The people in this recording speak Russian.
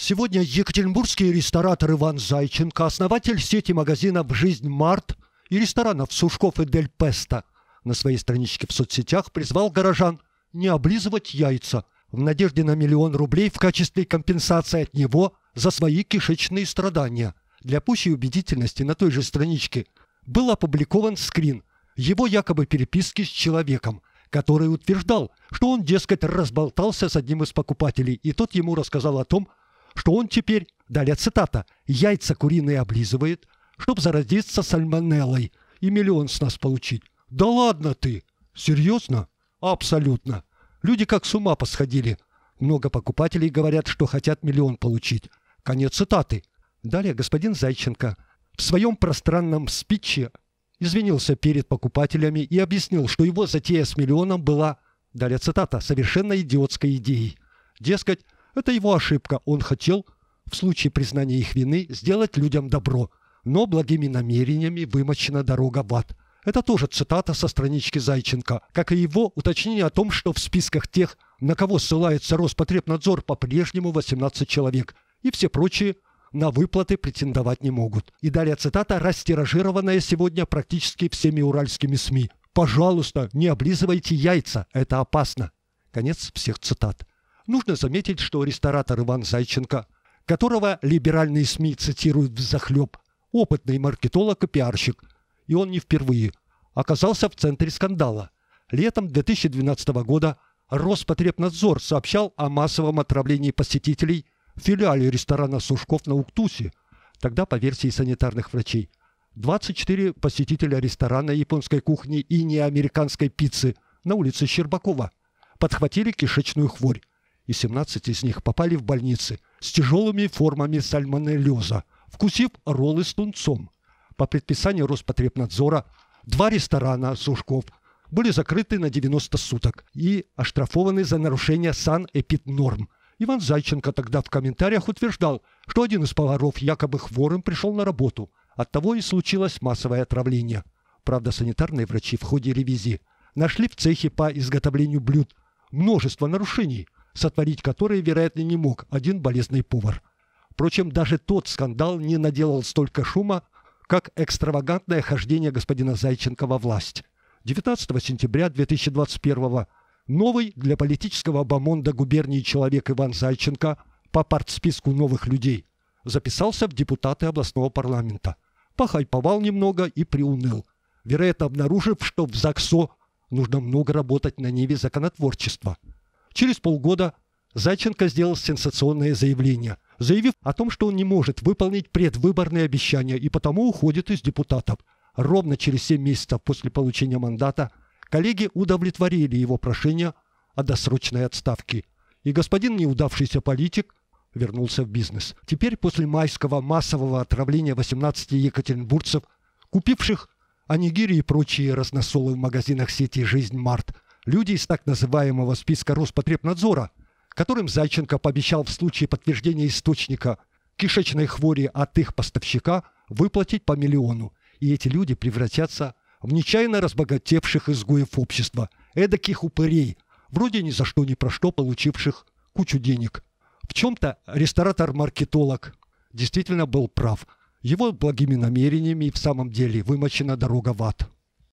Сегодня екатеринбургский ресторатор Иван Зайченко, основатель сети магазинов «Жизнь Март» и ресторанов «Сушков» и «Дель Песта», на своей страничке в соцсетях призвал горожан не облизывать яйца в надежде на миллион рублей в качестве компенсации от него за свои кишечные страдания. Для пущей убедительности на той же страничке был опубликован скрин его якобы переписки с человеком, который утверждал, что он, дескать, разболтался с одним из покупателей, и тот ему рассказал о том, что он теперь, далее цитата, «яйца куриные облизывает, чтобы заразиться сальмонеллой и миллион с нас получить». «Да ладно ты! Серьезно?» «Абсолютно. Люди как с ума посходили. Много покупателей говорят, что хотят миллион получить». Конец цитаты. Далее господин Зайченко в своем пространном спиче извинился перед покупателями и объяснил, что его затея с миллионом была, далее цитата, совершенно идиотской идеей. Дескать, это его ошибка. Он хотел, в случае признания их вины, сделать людям добро. Но благими намерениями вымочена дорога в ад. Это тоже цитата со странички Зайченко, как и его уточнение о том, что в списках тех, на кого ссылается Роспотребнадзор, по-прежнему 18 человек, и все прочие на выплаты претендовать не могут. И далее цитата, растиражированная сегодня практически всеми уральскими СМИ. «Пожалуйста, не облизывайте яйца, это опасно». Конец всех цитат нужно заметить, что ресторатор Иван Зайченко, которого либеральные СМИ цитируют в захлеб, опытный маркетолог и пиарщик, и он не впервые, оказался в центре скандала. Летом 2012 года Роспотребнадзор сообщал о массовом отравлении посетителей в филиале ресторана «Сушков» на Уктусе, тогда по версии санитарных врачей. 24 посетителя ресторана японской кухни и неамериканской пиццы на улице Щербакова подхватили кишечную хворь и 17 из них попали в больницы с тяжелыми формами сальмонеллеза, вкусив роллы с тунцом. По предписанию Роспотребнадзора два ресторана «Сушков» были закрыты на 90 суток и оштрафованы за нарушение санэпиднорм. Иван Зайченко тогда в комментариях утверждал, что один из поваров якобы хворым пришел на работу. Оттого и случилось массовое отравление. Правда, санитарные врачи в ходе ревизии нашли в цехе по изготовлению блюд множество нарушений – сотворить которые, вероятно, не мог один болезный повар. Впрочем, даже тот скандал не наделал столько шума, как экстравагантное хождение господина Зайченко во власть. 19 сентября 2021 года новый для политического бомонда губернии человек Иван Зайченко по партсписку новых людей записался в депутаты областного парламента. Похайповал немного и приуныл, вероятно обнаружив, что в ЗАГСО нужно много работать на ниве законотворчества – Через полгода Зайченко сделал сенсационное заявление, заявив о том, что он не может выполнить предвыборные обещания и потому уходит из депутатов. Ровно через 7 месяцев после получения мандата коллеги удовлетворили его прошение о досрочной отставке. И господин неудавшийся политик вернулся в бизнес. Теперь после майского массового отравления 18 екатеринбургцев, купивших анигири и прочие разносолы в магазинах сети «Жизнь Март», Люди из так называемого списка Роспотребнадзора, которым Зайченко пообещал в случае подтверждения источника кишечной хвори от их поставщика выплатить по миллиону, и эти люди превратятся в нечаянно разбогатевших изгоев общества, эдаких упырей, вроде ни за что ни про что получивших кучу денег. В чем-то ресторатор-маркетолог действительно был прав. Его благими намерениями в самом деле вымочена дорога в ад.